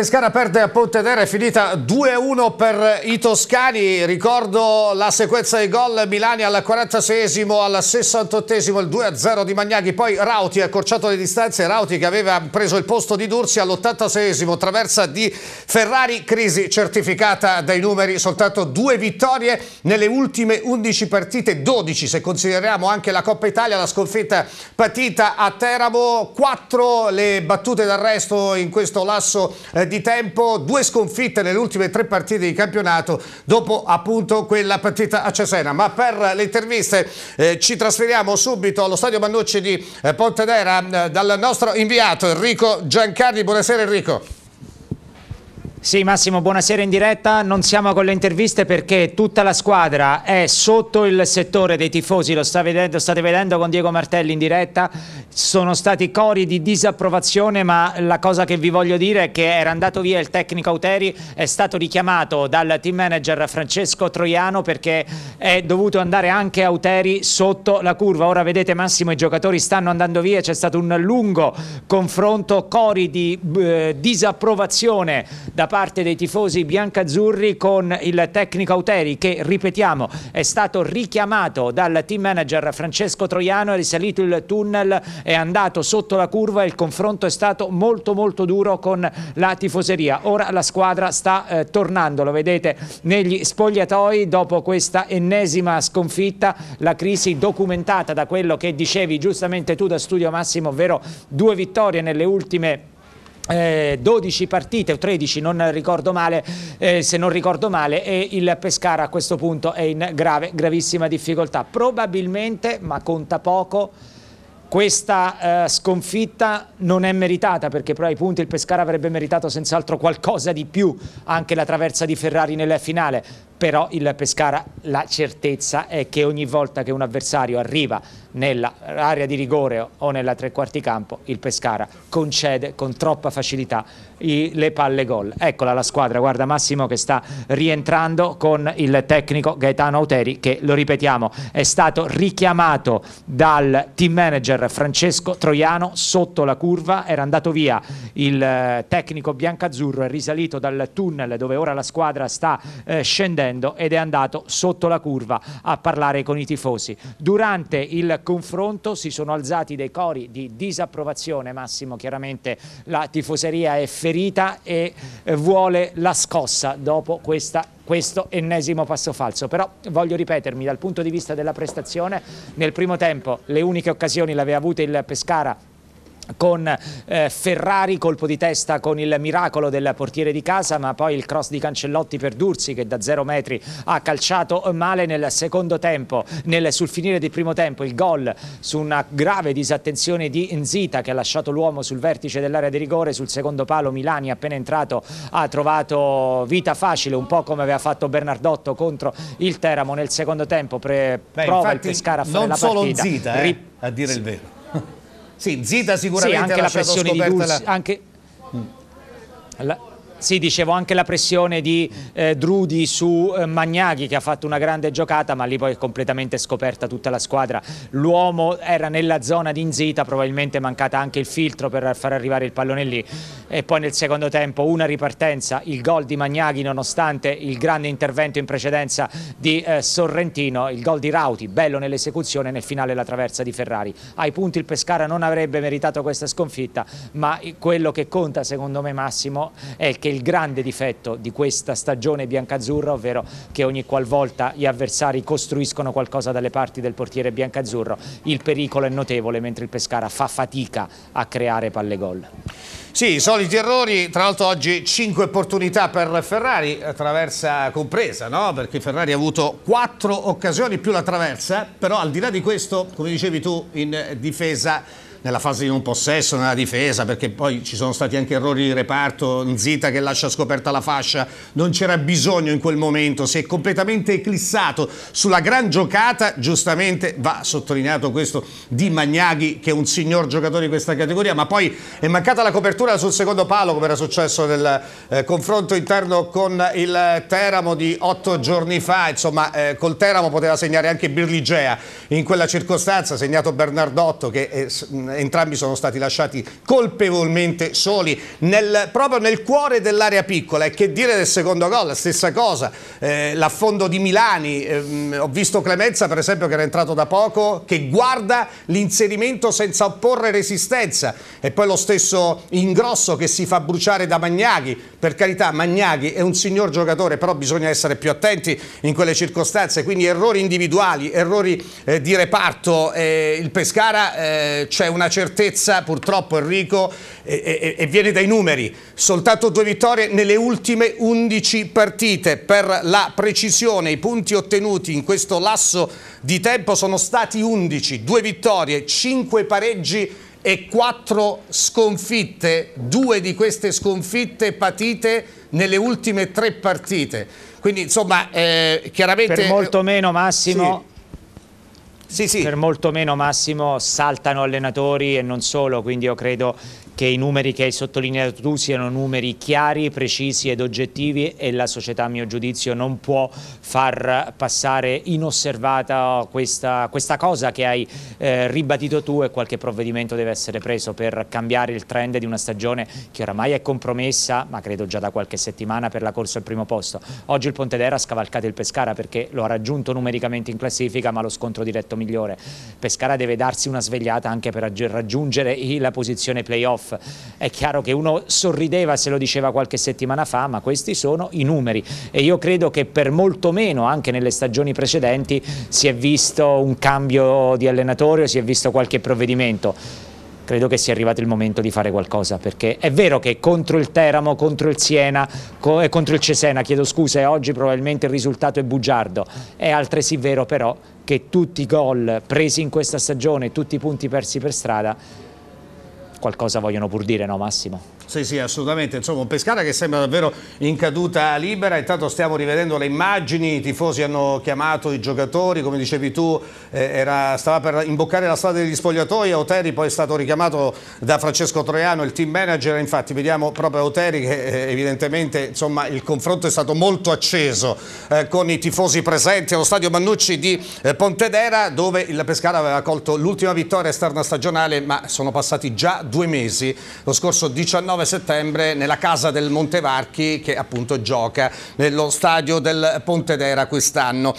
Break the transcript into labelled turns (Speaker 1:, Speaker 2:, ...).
Speaker 1: Pescara perde a Pontedera, è finita 2-1 per i toscani, ricordo la sequenza dei gol Milani al 46esimo, al 68esimo, il 2-0 di Magnaghi, poi Rauti ha accorciato le distanze, Rauti che aveva preso il posto di Dursi all'86esimo, traversa di Ferrari, crisi certificata dai numeri, soltanto due vittorie nelle ultime 11 partite, 12 se consideriamo anche la Coppa Italia, la sconfitta patita a Teramo, 4 le battute d'arresto in questo lasso di eh, di tempo, due sconfitte nelle ultime tre partite di campionato dopo appunto quella partita a Cesena. Ma per le interviste eh, ci trasferiamo subito allo stadio Mannucci di eh, Pontedera eh, dal nostro inviato Enrico Giancardi. Buonasera Enrico.
Speaker 2: Sì Massimo, buonasera in diretta, non siamo con le interviste perché tutta la squadra è sotto il settore dei tifosi, lo state vedendo, state vedendo con Diego Martelli in diretta, sono stati cori di disapprovazione ma la cosa che vi voglio dire è che era andato via il tecnico Auteri, è stato richiamato dal team manager Francesco Troiano perché è dovuto andare anche Auteri sotto la curva, ora vedete Massimo i giocatori stanno andando via, c'è stato un lungo confronto, cori di eh, disapprovazione da parte dei tifosi biancazzurri con il tecnico Auteri che, ripetiamo, è stato richiamato dal team manager Francesco Troiano, è risalito il tunnel, è andato sotto la curva, e il confronto è stato molto molto duro con la tifoseria. Ora la squadra sta eh, tornando, lo vedete, negli spogliatoi dopo questa ennesima sconfitta, la crisi documentata da quello che dicevi giustamente tu da Studio Massimo, ovvero due vittorie nelle ultime eh, 12 partite o 13 non ricordo male eh, se non ricordo male e il Pescara a questo punto è in grave, gravissima difficoltà probabilmente ma conta poco questa eh, sconfitta non è meritata perché però ai punti il Pescara avrebbe meritato senz'altro qualcosa di più anche la traversa di Ferrari nella finale però il Pescara la certezza è che ogni volta che un avversario arriva nell'area di rigore o nella tre quarti campo il Pescara concede con troppa facilità i, le palle gol. Eccola la squadra, guarda Massimo che sta rientrando con il tecnico Gaetano Auteri che lo ripetiamo è stato richiamato dal team manager Francesco Troiano sotto la curva, era andato via il eh, tecnico biancazzurro, è risalito dal tunnel dove ora la squadra sta eh, scendendo dicendo ed è andato sotto la curva a parlare con i tifosi. Durante il confronto si sono alzati dei cori di disapprovazione, Massimo chiaramente la tifoseria è ferita e eh, vuole la scossa dopo questa questo ennesimo passo falso. Però voglio ripetermi, dal punto di vista della prestazione, nel primo tempo le uniche occasioni le aveva avute il Pescara con eh, Ferrari, colpo di testa con il miracolo del portiere di casa, ma poi il cross di Cancellotti per Dursi che da zero metri ha calciato male nel secondo tempo, nel, sul finire del primo tempo il gol su una grave disattenzione di Nzita che ha lasciato l'uomo sul vertice dell'area di rigore, sul secondo palo Milani appena entrato ha trovato vita facile, un po' come aveva fatto Bernardotto contro il Teramo nel secondo tempo, pre- Beh, prova il Pescara a fare la partita. Non solo Nzita, eh,
Speaker 1: a dire il vero sì, Zita sicuramente sì, anche la pressione di Dulci, anche... Mm. La...
Speaker 2: Sì, dicevo anche la pressione di eh, Drudi su eh, Magnaghi che ha fatto una grande giocata ma lì poi è completamente scoperta tutta la squadra. L'uomo era nella zona di Inzita, probabilmente è mancata anche il filtro per far arrivare il pallone lì e poi nel secondo tempo una ripartenza, il gol di Magnaghi nonostante il grande intervento in precedenza di eh, Sorrentino, il gol di Rauti, bello nell'esecuzione nel finale la traversa di Ferrari. Ai punti il Pescara non avrebbe meritato questa sconfitta ma quello che conta secondo me Massimo è che il grande difetto di questa stagione biancazzurra, ovvero che ogni qualvolta gli avversari costruiscono qualcosa dalle parti del portiere biancazzurro, il pericolo è notevole, mentre il Pescara
Speaker 1: fa fatica a creare palle gol. Sì, i soliti errori, tra l'altro oggi 5 opportunità per Ferrari, eh, traversa compresa, no? perché Ferrari ha avuto 4 occasioni più la traversa, però al di là di questo, come dicevi tu, in difesa nella fase di un possesso, nella difesa, perché poi ci sono stati anche errori di reparto, Zita che lascia scoperta la fascia, non c'era bisogno in quel momento, si è completamente eclissato sulla gran giocata, giustamente va sottolineato questo di Magnaghi che è un signor giocatore di questa categoria, ma poi è mancata la copertura sul secondo palo come era successo nel eh, confronto interno con il Teramo di otto giorni fa, insomma eh, col Teramo poteva segnare anche Birligea in quella circostanza, segnato Bernardotto che è eh, entrambi sono stati lasciati colpevolmente soli nel, proprio nel cuore dell'area piccola e che dire del secondo gol, la stessa cosa eh, l'affondo di Milani eh, ho visto Clemenza per esempio che era entrato da poco che guarda l'inserimento senza opporre resistenza e poi lo stesso Ingrosso che si fa bruciare da Magnaghi per carità Magnaghi è un signor giocatore però bisogna essere più attenti in quelle circostanze quindi errori individuali, errori eh, di reparto eh, il Pescara eh, c'è un una certezza purtroppo Enrico e, e, e viene dai numeri, soltanto due vittorie nelle ultime 11 partite, per la precisione i punti ottenuti in questo lasso di tempo sono stati 11, due vittorie, cinque pareggi e quattro sconfitte, due di queste sconfitte patite nelle ultime tre partite. Quindi insomma eh, chiaramente... Per molto
Speaker 2: meno Massimo... Sì sì, sì. per molto meno Massimo saltano allenatori e non solo, quindi io credo che i numeri che hai sottolineato tu siano numeri chiari, precisi ed oggettivi e la società a mio giudizio non può far passare inosservata questa, questa cosa che hai eh, ribadito tu e qualche provvedimento deve essere preso per cambiare il trend di una stagione che oramai è compromessa, ma credo già da qualche settimana per la corsa al primo posto. Oggi il Pontedera ha scavalcato il Pescara perché lo ha raggiunto numericamente in classifica ma lo scontro diretto migliore. Pescara deve darsi una svegliata anche per raggiungere la posizione playoff. È chiaro che uno sorrideva se lo diceva qualche settimana fa, ma questi sono i numeri e io credo che per molto meno, anche nelle stagioni precedenti, si è visto un cambio di allenatore o si è visto qualche provvedimento credo che sia arrivato il momento di fare qualcosa, perché è vero che contro il Teramo, contro il Siena, co eh, contro il Cesena, chiedo scusa, oggi probabilmente il risultato è bugiardo, è altresì vero però che tutti i gol presi in questa stagione, tutti i punti persi per strada qualcosa vogliono pur dire, no Massimo?
Speaker 1: Sì, sì, assolutamente. Insomma, un Pescara che sembra davvero in caduta libera. Intanto stiamo rivedendo le immagini, i tifosi hanno chiamato i giocatori, come dicevi tu, eh, era, stava per imboccare la strada degli spogliatoi. Oteri poi è stato richiamato da Francesco Troiano, il team manager. Infatti vediamo proprio Oteri che eh, evidentemente insomma, il confronto è stato molto acceso eh, con i tifosi presenti allo stadio Mannucci di eh, Pontedera dove il Pescara aveva colto l'ultima vittoria esterna stagionale ma sono passati già due mesi, lo scorso 19 settembre, nella casa del Montevarchi che appunto gioca nello stadio del Pontedera quest'anno.